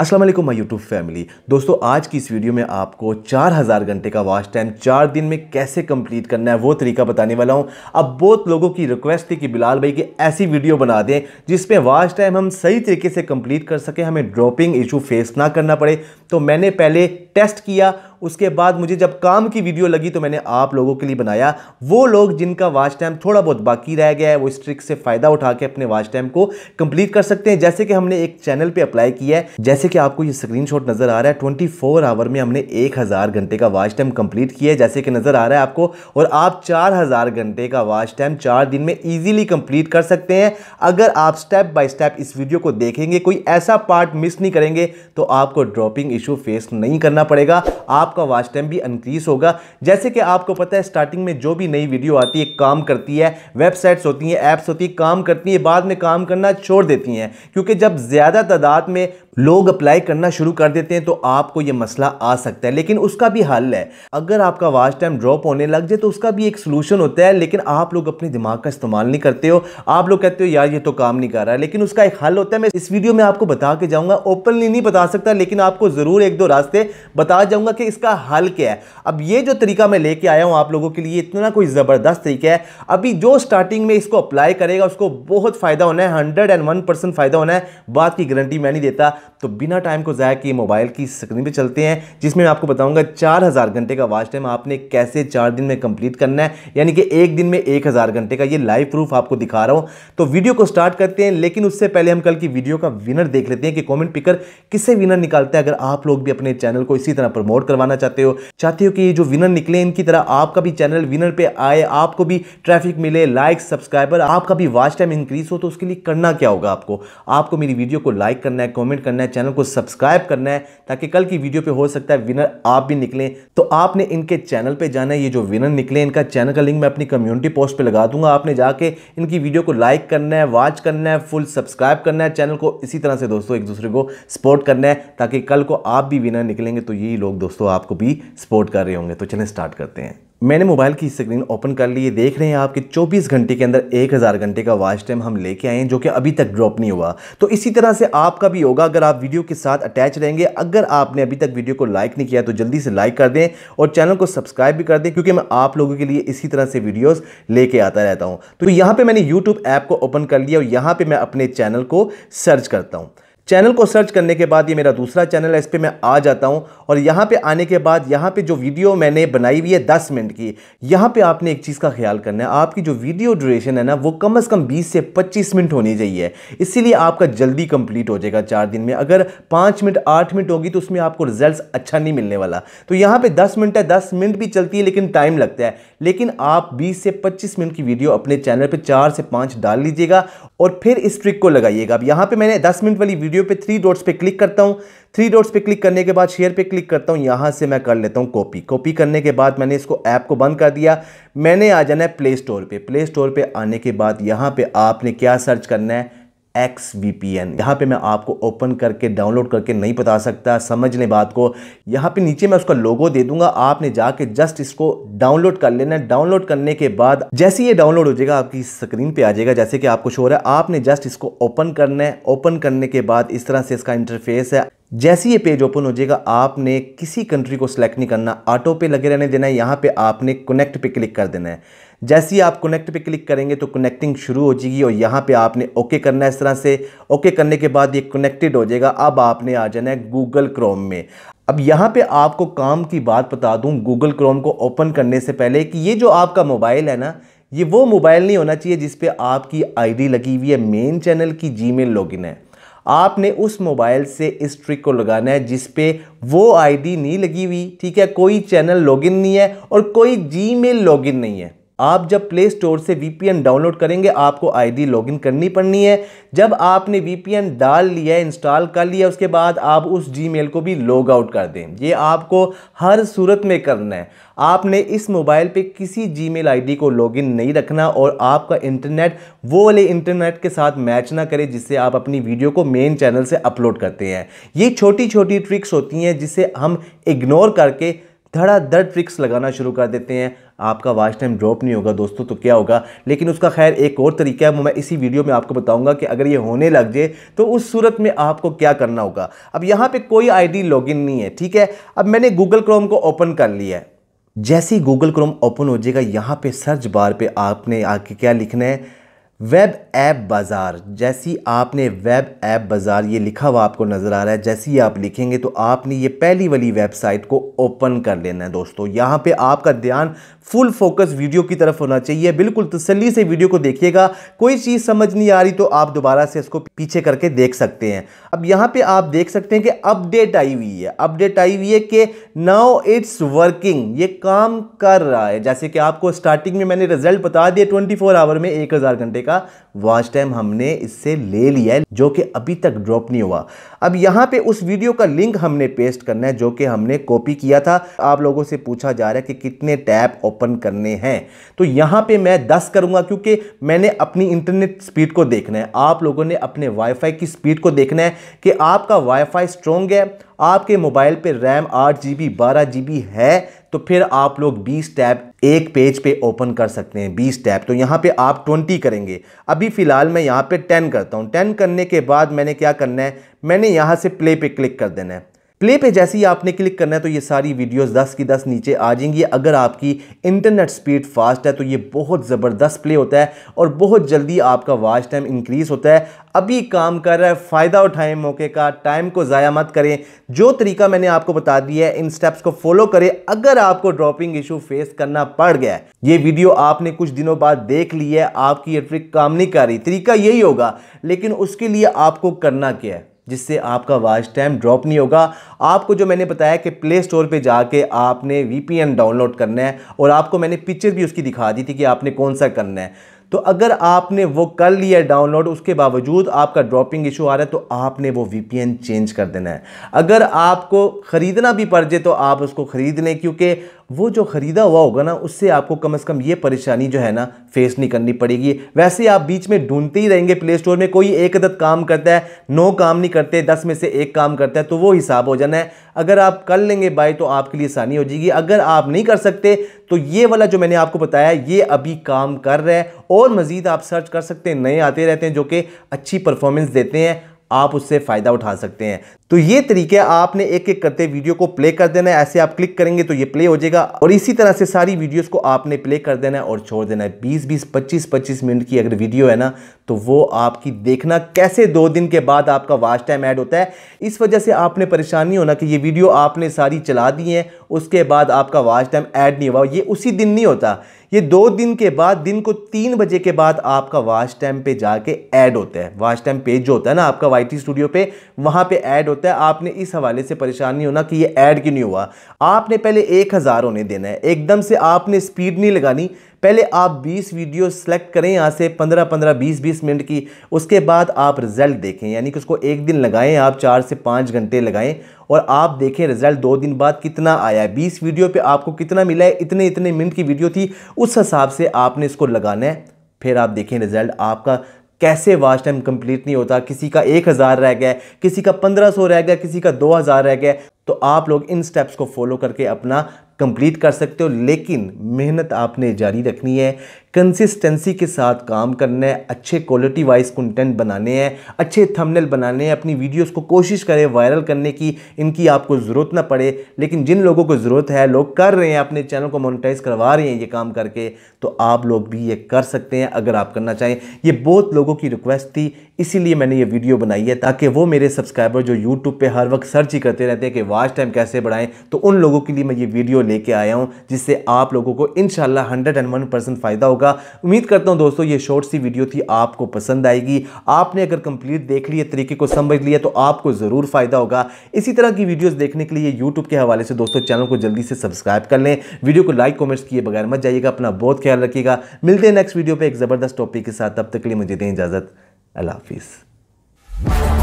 Aslam my YouTube family दोस्तों आज की इस वीडियो में आपको 4000 घंटे का वॉच टाइम चार दिन में कैसे कंप्लीट करना है वो तरीका बताने वाला हूँ अब बहुत लोगों की रिक्वेस्ट थी कि बिलाल भाई की ऐसी वीडियो बना दें जिसमें वॉच टाइम हम सही तरीके से कंप्लीट कर सकें हमें ड्रॉपिंग इशू फेस ना करना पड़े तो मैंने पहले टेस्ट किया उसके बाद मुझे जब काम की वीडियो लगी तो मैंने आप लोगों के लिए बनाया वो लोग जिनका वाच टाइम थोड़ा बहुत बाकी रह गया है वो इस ट्रिक से फ़ायदा उठा के अपने वाच टाइम को कंप्लीट कर सकते हैं जैसे कि हमने एक चैनल पे अप्लाई किया है जैसे कि आपको ये स्क्रीनशॉट नज़र आ रहा है फोर आवर में हमने हजार घंटे का वाच टाइम कंप्लीट किया है जैसे कि नज़र आ रहा है आपको और आप हजार घंटे का वाच टाइम चार दिन में ईजिली कंप्लीट कर सकते हैं अगर आप स्टेप बाय स्टेप इस वीडियो को देखेंगे कोई ऐसा पार्ट मिस नहीं करेंगे तो आपको ड्रॉपिंग इशू फेस नहीं करना करना पड़ेगा आपका वॉच टाइम भी इंक्रीज होगा जैसे कि आपको पता है स्टार्टिंग में जो भी नई वीडियो आती है काम करती है वेबसाइट्स होती हैं ऐप्स होती हैं काम करती हैं बाद में काम करना छोड़ देती हैं क्योंकि जब ज़्यादा तादाद में लोग अप्लाई करना शुरू कर देते हैं तो आपको ये मसला आ सकता है लेकिन उसका भी हल है अगर आपका वॉच टाइम ड्रॉप होने लग जाए तो उसका भी एक सलूशन होता है लेकिन आप लोग अपने दिमाग का इस्तेमाल नहीं करते हो आप लोग कहते हो यार ये तो काम नहीं कर रहा है लेकिन उसका एक हल होता है मैं इस वीडियो में आपको बता के जाऊँगा ओपनली नहीं बता सकता लेकिन आपको ज़रूर एक दो रास्ते बता जाऊंगा कि इसका हल क्या है अब ये जो तरीका मैं लेके आया हूँ आप लोगों के लिए इतना कोई ज़बरदस्त तरीका है अभी जो स्टार्टिंग में इसको अप्लाई करेगा उसको बहुत फ़ायदा होना है हंड्रेड एंड वन परसेंट फ़ायदा होना है बात की गारंटी मैं नहीं देता तो बिना टाइम को ज़ाया किए मोबाइल की स्क्रीन पर चलते हैं जिसमें मैं आपको बताऊँगा चार हज़ार घंटे का वाच टाइम आपने कैसे चार दिन में कंप्लीट करना है यानी कि एक दिन में एक हज़ार घंटे का ये लाइव प्रूफ आपको दिखा रहा हूँ तो वीडियो को स्टार्ट करते हैं लेकिन उससे पहले हम कल की वीडियो का विनर देख लेते हैं कि कॉमेंट पिकर किसे विनर निकालता है अगर आप लोग भी अपने चैनल को इस इसी तरह प्रमोट करवाना चाहते हो चाहते हो कि ये जो विनर निकले इनकी तरह आपका भी चैनल विनर पे आए आपको भी ट्रैफिक मिले लाइक सब्सक्राइबर आपका भी वॉच टाइम इंक्रीज हो तो उसके लिए करना क्या होगा आपको आपको मेरी वीडियो को लाइक करना है कॉमेंट करना है चैनल को सब्सक्राइब करना है ताकि कल की वीडियो पर हो सकता है विनर आप भी निकलें तो आपने इनके चैनल पर जाना है ये जो विनर निकले इनका चैनल का लिंक मैं अपनी कम्युनिटी पोस्ट पर लगा दूंगा आपने जाके इनकी वीडियो को लाइक करना है वॉच करना है फुल सब्सक्राइब करना है चैनल को इसी तरह से दोस्तों एक दूसरे को सपोर्ट करना है ताकि कल को आप भी विनर निकलेंगे तो तो यही लोग दोस्तों आपको भी सपोर्ट कर रहे होंगे तो चलें स्टार्ट करते हैं मैंने मोबाइल की स्क्रीन ओपन कर ली है देख रहे हैं आपके 24 घंटे के अंदर 1000 घंटे का वॉच टाइम हम लेके आए हैं जो कि अभी तक ड्रॉप नहीं हुआ तो इसी तरह से आपका भी होगा अगर आप वीडियो के साथ अटैच रहेंगे अगर आपने अभी तक वीडियो को लाइक नहीं किया तो जल्दी से लाइक कर दें और चैनल को सब्सक्राइब भी कर दें क्योंकि मैं आप लोगों के लिए इसी तरह से वीडियोज़ लेके आता रहता हूँ तो यहाँ पर मैंने यूट्यूब ऐप को ओपन कर लिया और यहाँ पर मैं अपने चैनल को सर्च करता हूँ चैनल को सर्च करने के बाद ये मेरा दूसरा चैनल है इस पर मैं आ जाता हूँ और यहाँ पे आने के बाद यहाँ पे जो वीडियो मैंने बनाई हुई है दस मिनट की यहाँ पे आपने एक चीज़ का ख्याल करना है आपकी जो वीडियो ड्यूरेशन है ना वो कम अज़ कम 20 से 25 मिनट होनी चाहिए इसीलिए आपका जल्दी कंप्लीट हो जाएगा चार दिन में अगर पाँच मिनट आठ मिनट होगी तो उसमें आपको रिजल्ट अच्छा नहीं मिलने वाला तो यहाँ पर दस मिनट है दस मिनट भी चलती है लेकिन टाइम लगता है लेकिन आप बीस से पच्चीस मिनट की वीडियो अपने चैनल पर चार से पाँच डाल लीजिएगा और फिर इस ट्रिक को लगाइएगा अब यहाँ पर मैंने दस मिनट वाली वीडियो वीडियो पे थ्री डॉट्स पे क्लिक करता हूँ थ्री डॉट्स पे क्लिक करने के बाद शेयर पे क्लिक करता हूँ यहाँ से मैं कर लेता हूँ कॉपी कॉपी करने के बाद मैंने इसको ऐप को बंद कर दिया मैंने आ जाना है प्ले स्टोर पर प्ले स्टोर पर आने के बाद यहाँ पर आपने क्या सर्च करना है एक्स वी पी एन यहाँ पर मैं आपको ओपन करके डाउनलोड करके नहीं बता सकता समझ लें बात को यहाँ पे नीचे मैं उसका लोगो दे दूंगा आपने जाके जस्ट इसको डाउनलोड कर लेना डाउनलोड करने के बाद जैसे ये डाउनलोड हो जाएगा आपकी स्क्रीन पे आ जाएगा जैसे कि आपको शो रहा है आपने जस्ट इसको ओपन करना है ओपन करने के बाद इस तरह से इसका इंटरफेस है जैसे ये पेज ओपन हो जाएगा आपने किसी कंट्री को सिलेक्ट नहीं करना ऑटो पे लगे रहने देना है यहाँ पे आपने कनेक्ट पे क्लिक कर देना है जैसे ही आप कनेक्ट पे क्लिक करेंगे तो कनेक्टिंग शुरू हो जाएगी और यहाँ पे आपने ओके करना है इस तरह से ओके करने के बाद ये कनेक्टेड हो जाएगा अब आपने आ जाना है गूगल क्रोम में अब यहाँ पे आपको काम की बात बता दूँ गूगल क्रोम को ओपन करने से पहले कि ये जो आपका मोबाइल है ना ये वो मोबाइल नहीं होना चाहिए जिसपे आपकी आई लगी हुई है मेन चैनल की जी लॉगिन है आपने उस मोबाइल से इस ट्रिक को लगाना है जिस पे वो आईडी नहीं लगी हुई ठीक है कोई चैनल लॉगिन नहीं है और कोई जीमेल लॉगिन नहीं है आप जब प्ले स्टोर से वीपीएन डाउनलोड करेंगे आपको आईडी लॉगिन करनी पड़नी है जब आपने वीपीएन डाल लिया इंस्टॉल कर लिया उसके बाद आप उस जीमेल को भी लॉग आउट कर दें ये आपको हर सूरत में करना है आपने इस मोबाइल पे किसी जीमेल आईडी को लॉगिन नहीं रखना और आपका इंटरनेट वो वाले इंटरनेट के साथ मैच ना करे जिससे आप अपनी वीडियो को मेन चैनल से अपलोड करते हैं ये छोटी छोटी ट्रिक्स होती हैं जिसे हम इग्नोर करके धड़ाधड़ ट्रिक्स लगाना शुरू कर देते हैं आपका वाच टाइम ड्रॉप नहीं होगा दोस्तों तो क्या होगा लेकिन उसका खैर एक और तरीका है वो मैं इसी वीडियो में आपको बताऊंगा कि अगर ये होने लग जाए तो उस सूरत में आपको क्या करना होगा अब यहाँ पे कोई आईडी लॉगिन नहीं है ठीक है अब मैंने गूगल क्रोम को ओपन कर लिया है जैसे ही गूगल क्रोम ओपन हो जाएगा यहाँ पर सर्च बार पर आपने आके क्या लिखना है वेब ऐप बाज़ार जैसी आपने वेब ऐप बाज़ार ये लिखा हुआ आपको नज़र आ रहा है जैसे ही आप लिखेंगे तो आपने ये पहली वाली वेबसाइट को ओपन कर लेना है दोस्तों यहाँ पे आपका ध्यान फुल फोकस वीडियो की तरफ होना चाहिए बिल्कुल तसली से वीडियो को देखिएगा कोई चीज़ समझ नहीं आ रही तो आप दोबारा से इसको पीछे करके देख सकते हैं अब यहाँ पे आप देख सकते हैं कि अपडेट आई हुई है अपडेट आई हुई है कि नाउ इट्स वर्किंग ये काम कर रहा है जैसे कि आपको स्टार्टिंग में मैंने रिजल्ट बता दिया ट्वेंटी आवर में एक घंटे का वॉच टाइम हमने इससे ले लिया है जो कि अभी तक ड्रॉप नहीं हुआ अब यहाँ पे उस वीडियो का लिंक हमने पेस्ट करना है जो कि हमने कॉपी किया था आप लोगों से पूछा जा रहा है कि कितने टैब ओपन करने हैं तो यहाँ पे मैं 10 करूँगा क्योंकि मैंने अपनी इंटरनेट स्पीड को देखना है आप लोगों ने अपने वाईफाई की स्पीड को देखना है कि आपका वाईफाई स्ट्रॉन्ग है आपके मोबाइल पर रैम आठ जी बी बारह जी बी है तो फिर आप लोग 20 टैब एक पेज पे ओपन कर सकते हैं 20 टैब तो यहाँ पे आप 20 करेंगे अभी फ़िलहाल मैं यहाँ पे 10 करता हूँ 10 करने के बाद मैंने क्या करना है मैंने यहाँ से प्ले पे क्लिक कर देना है प्ले पे जैसे ही आपने क्लिक करना है तो ये सारी वीडियोस 10 की 10 नीचे आ जाएंगी अगर आपकी इंटरनेट स्पीड फास्ट है तो ये बहुत ज़बरदस्त प्ले होता है और बहुत जल्दी आपका वॉच टाइम इंक्रीज़ होता है अभी काम कर रहा है फ़ायदा उठाएं मौके का टाइम को ज़ाया मत करें जो तरीका मैंने आपको बता दिया है इन स्टेप्स को फॉलो करें अगर आपको ड्रॉपिंग इशू फेस करना पड़ गया है ये वीडियो आपने कुछ दिनों बाद देख ली है आपकी ये ट्रिक काम नहीं कर रही तरीका यही होगा लेकिन उसके लिए आपको करना क्या है जिससे आपका वाच टाइम ड्रॉप नहीं होगा आपको जो मैंने बताया कि प्ले स्टोर पर जाके आपने वीपीएन डाउनलोड करना है और आपको मैंने पिक्चर भी उसकी दिखा दी थी कि आपने कौन सा करना है तो अगर आपने वो कर लिया डाउनलोड उसके बावजूद आपका ड्रॉपिंग इशू आ रहा है तो आपने वो वीपीएन चेंज कर देना है अगर आपको ख़रीदना भी पड़ जाए तो आप उसको ख़रीद लें क्योंकि वो जो ख़रीदा हुआ होगा ना उससे आपको कम से कम ये परेशानी जो है ना फेस नहीं करनी पड़ेगी वैसे आप बीच में ढूंढते ही रहेंगे प्ले स्टोर में कोई एक अदद काम करता है नौ काम नहीं करते दस में से एक काम करता है तो वो हिसाब हो जाना है अगर आप कर लेंगे बाय तो आपके लिए आसानी हो जाएगी अगर आप नहीं कर सकते तो ये वाला जो मैंने आपको बताया ये अभी काम कर रहा है और मज़ीद आप सर्च कर सकते हैं नए आते रहते हैं जो कि अच्छी परफॉर्मेंस देते हैं आप उससे फ़ायदा उठा सकते हैं तो ये तरीके आपने एक एक करते वीडियो को प्ले कर देना है ऐसे आप क्लिक करेंगे तो ये प्ले हो जाएगा और इसी तरह से सारी वीडियोस को आपने प्ले कर देना है और छोड़ देना है 20 20 25 25 मिनट की अगर वीडियो है ना तो वो आपकी देखना कैसे दो दिन के बाद आपका वाच टाइम ऐड होता है इस वजह से आपने परेशान नहीं होना कि ये वीडियो आपने सारी चला दी है उसके बाद आपका वाच टाइम ऐड नहीं हुआ ये उसी दिन नहीं होता ये दो दिन के बाद दिन को तीन बजे के बाद आपका वाच टाइम पे जाके ऐड होता है वाच टाइम पेज जो होता है ना आपका वाई टी स्टूडियो पे वहाँ पे ऐड होता है आपने इस हवाले से परेशान नहीं होना कि ये ऐड क्यों नहीं हुआ आपने पहले एक हज़ार होने देना है एकदम से आपने स्पीड नहीं लगानी पहले आप 20 वीडियो सेलेक्ट करें यहाँ से 15 15 20 20 मिनट की उसके बाद आप रिजल्ट देखें यानी कि उसको एक दिन लगाएं आप चार से पाँच घंटे लगाएं और आप देखें रिजल्ट दो दिन बाद कितना आया है बीस वीडियो पर आपको कितना मिला है इतने इतने मिनट की वीडियो थी उस हिसाब से आपने इसको लगाना है फिर आप देखें रिजल्ट आपका कैसे वाच टाइम कंप्लीट नहीं होता किसी का एक हज़ार रह गया किसी का पंद्रह सौ रह गया किसी का दो हज़ार रह गया तो आप लोग इन स्टेप्स को फॉलो करके अपना कंप्लीट कर सकते हो लेकिन मेहनत आपने जारी रखनी है कंसिस्टेंसी के साथ काम करना है अच्छे क्वालिटी वाइज कंटेंट बनाने हैं अच्छे थंबनेल बनाने हैं अपनी वीडियोस को कोशिश करें वायरल करने की इनकी आपको ज़रूरत ना पड़े लेकिन जिन लोगों को ज़रूरत है लोग कर रहे हैं अपने चैनल को मोनिटाइज करवा रहे हैं ये काम करके तो आप लोग भी ये कर सकते हैं अगर आप करना चाहें ये बहुत लोगों की रिक्वेस्ट थी इसीलिए मैंने ये वीडियो बनाई है ताकि वो मेरे सब्सक्राइबर जो यूट्यूब पर हर वक्त सर्च ही करते रहते हैं कि वाच टाइम कैसे बढ़ाएँ तो उन लोगों के लिए मैं ये वीडियो लेके आया हूँ जिससे आप लोगों को इन शाला हंड्रेड फ़ायदा होगा होगा उम्मीद करता हूँ दोस्तों ये शॉर्ट सी वीडियो थी आपको पसंद आएगी आपने अगर कंप्लीट देख लिया तरीके को समझ लिया तो आपको ज़रूर फ़ायदा होगा इसी तरह की वीडियोस देखने के लिए यूट्यूब के हवाले से दोस्तों चैनल को जल्दी से सब्सक्राइब कर लें वीडियो को लाइक कॉमेंट्स किए बगैर मत जाइएगा अपना बहुत ख्याल रखिएगा मिलते हैं नेक्स्ट वीडियो पर एक ज़बरदस्त टॉपिक के साथ तब तक के लिए मुझे दें इजाज़त अल्लाह हाफिज़